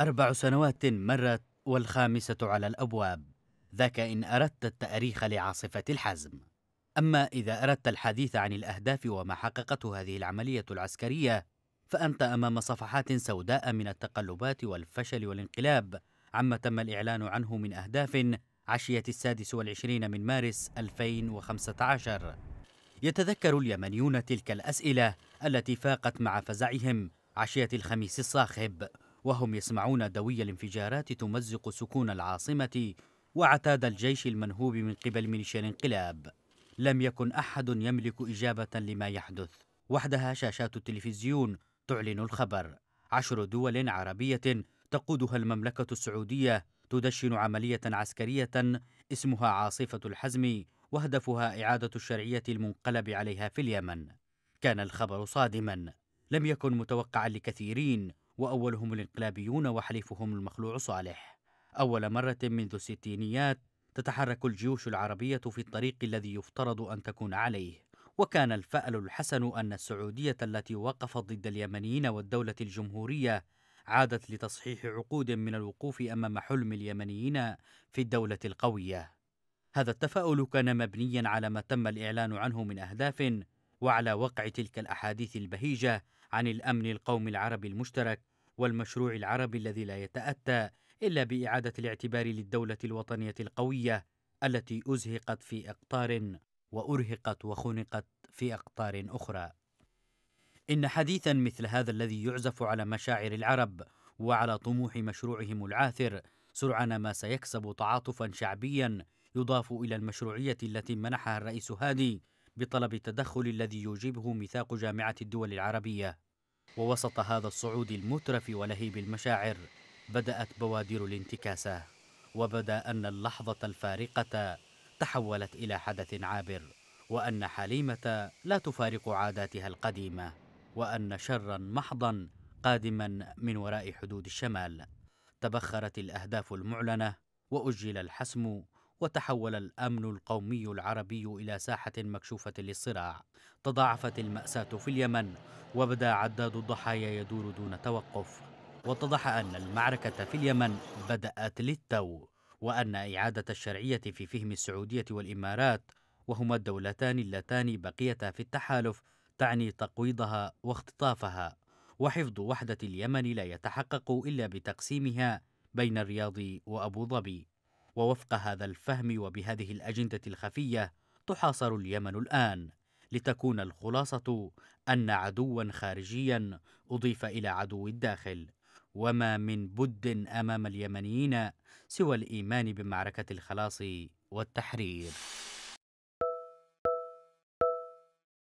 أربع سنوات مرت والخامسة على الأبواب ذاك إن أردت التأريخ لعاصفة الحزم أما إذا أردت الحديث عن الأهداف وما حققته هذه العملية العسكرية فأنت أمام صفحات سوداء من التقلبات والفشل والانقلاب عما تم الإعلان عنه من أهداف عشية السادس والعشرين من مارس 2015 يتذكر اليمنيون تلك الأسئلة التي فاقت مع فزعهم عشية الخميس الصاخب وهم يسمعون دوي الانفجارات تمزق سكون العاصمة وعتاد الجيش المنهوب من قبل ميليشيا الانقلاب لم يكن أحد يملك إجابة لما يحدث وحدها شاشات التلفزيون تعلن الخبر عشر دول عربية تقودها المملكة السعودية تدشن عملية عسكرية اسمها عاصفة الحزم وهدفها إعادة الشرعية المنقلب عليها في اليمن كان الخبر صادما لم يكن متوقعا لكثيرين وأولهم الانقلابيون وحليفهم المخلوع صالح أول مرة منذ الستينيات تتحرك الجيوش العربية في الطريق الذي يفترض أن تكون عليه وكان الفأل الحسن أن السعودية التي وقفت ضد اليمنيين والدولة الجمهورية عادت لتصحيح عقود من الوقوف أمام حلم اليمنيين في الدولة القوية هذا التفاؤل كان مبنيا على ما تم الإعلان عنه من أهداف وعلى وقع تلك الأحاديث البهيجة عن الأمن القومي العربي المشترك والمشروع العربي الذي لا يتاتى الا باعاده الاعتبار للدوله الوطنيه القويه التي ازهقت في اقطار وارهقت وخنقت في اقطار اخرى ان حديثا مثل هذا الذي يعزف على مشاعر العرب وعلى طموح مشروعهم العاثر سرعان ما سيكسب تعاطفا شعبيا يضاف الى المشروعيه التي منحها الرئيس هادي بطلب التدخل الذي يوجبه ميثاق جامعه الدول العربيه ووسط هذا الصعود المترف ولهيب المشاعر بدأت بوادر الانتكاسة وبدا أن اللحظة الفارقة تحولت إلى حدث عابر وأن حليمة لا تفارق عاداتها القديمة وأن شرا محضا قادما من وراء حدود الشمال تبخرت الأهداف المعلنة وأجل الحسم وتحول الامن القومي العربي الى ساحه مكشوفه للصراع تضاعفت الماساه في اليمن وبدا عداد الضحايا يدور دون توقف واتضح ان المعركه في اليمن بدات للتو وان اعاده الشرعيه في فهم السعوديه والامارات وهما الدولتان اللتان بقيتا في التحالف تعني تقويضها واختطافها وحفظ وحده اليمن لا يتحقق الا بتقسيمها بين الرياض وابو ظبي ووفق هذا الفهم وبهذه الأجندة الخفية تحاصر اليمن الآن لتكون الخلاصة أن عدوا خارجيا أضيف إلى عدو الداخل وما من بد أمام اليمنيين سوى الإيمان بمعركة الخلاص والتحرير